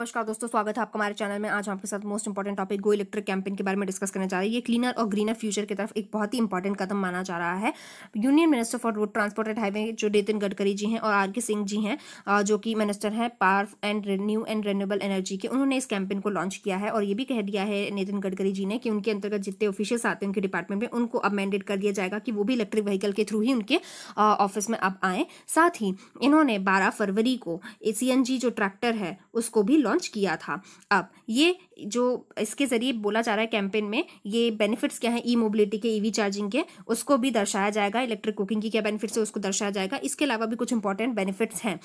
नमस्कार दोस्तों स्वागत है आपका हमारे चैनल में आज आपके साथ most important topic go electric campaign के बारे में डिस्कस करने जा रहे हैं ये क्लीनर और ग्रीनर फ्यूचर की तरफ एक बहुत ही इंपॉर्टेंट कदम माना जा रहा है union minister for road transport and highway जो नितिन गडकरी जी हैं और आर के सिंह जी हैं जो कि मिनिस्टर हैं power and new and renewable energy के उन्होंने इस कैंपेन को लॉन्च किया है और ये भी कह दिया है नितिन गडकरी जी ने कि उनके अंतर्गत जितने ऑफिशियल्स आते हैं उनके डिपार्टमेंट में उनको अब मैंडेट कर दिया जाएगा कि वो भी इलेक्ट्रिक व्हीकल के थ्रू ही उनके ऑफिस में अब आएँ साथ ही इन्होंने बारह फरवरी को सी जो ट्रैक्टर है उसको भी लॉन्च किया था अब ये जो इसके ज़रिए बोला जा रहा है कैंपेन में ये बेनिफिट्स क्या हैं ई मोबिलिटी के ईवी e चार्जिंग के उसको भी दर्शाया जाएगा इलेक्ट्रिक कुकिंग की क्या बेनिफिट्स है उसको दर्शाया जाएगा इसके अलावा भी कुछ इंपॉर्टेंट बेनिफिट्स हैं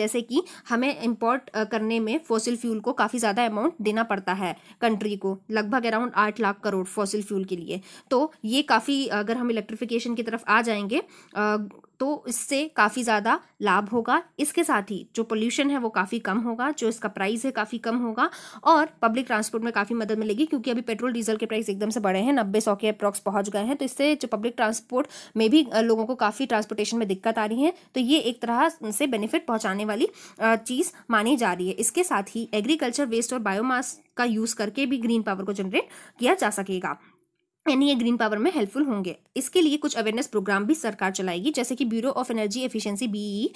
जैसे कि हमें इम्पोर्ट करने में फॉसिल फ्यूल को काफ़ी ज़्यादा अमाउंट देना पड़ता है कंट्री को लगभग अराउंड आठ लाख करोड़ फॉसिल फ्यूल के लिए तो ये काफ़ी अगर हम इलेक्ट्रिफिकेशन की तरफ आ जाएंगे तो इससे काफ़ी ज़्यादा लाभ होगा इसके साथ ही जो पोल्यूशन है वो काफ़ी कम होगा जो इसका प्राइस है काफ़ी कम होगा और पब्लिक ट्रांसपोर्ट में काफ़ी मदद मिलेगी क्योंकि अभी पेट्रोल डीजल के प्राइस एकदम से बढ़े हैं नब्बे सौ के अप्रॉक्स पहुँच गए हैं तो इससे जो पब्लिक ट्रांसपोर्ट में भी लोगों को काफ़ी ट्रांसपोर्टेशन में दिक्कत आ रही है तो ये एक तरह से बेनिफिट पहुँचाने वाली चीज़ मानी जा रही है इसके साथ ही एग्रीकल्चर वेस्ट और बायोमास का यूज़ करके भी ग्रीन पावर को जनरेट किया जा सकेगा यानी ये ग्रीन पावर में हेल्पफुल होंगे इसके लिए कुछ अवेयरनेस प्रोग्राम भी सरकार चलाएगी जैसे कि Bureau of Energy Efficiency BE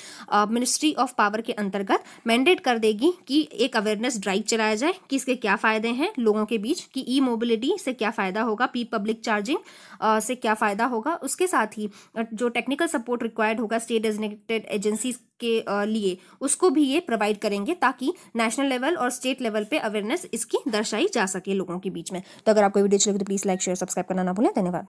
Ministry of Power के अंतर्गत मैंडेट कर देगी कि एक अवेयरनेस ड्राइव चलाया जाए कि इसके क्या फायदे हैं लोगों के बीच कि ई मोबिलिटी से क्या फ़ायदा होगा पी पब्लिक चार्जिंग से क्या फ़ायदा होगा उसके साथ ही जो टेक्निकल सपोर्ट रिक्वायर्ड होगा स्टेट डेजिनेटेड एजेंसीज के लिए उसको भी ये प्रोवाइड करेंगे ताकि नेशनल लेवल और स्टेट लेवल पे अवेयरनेस इसकी दर्शाई जा सके लोगों के बीच में तो अगर आपको वीडियो अच्छी लगे तो प्लीज़ लाइक शेयर सब्सक्राइब करना ना भूलें धन्यवाद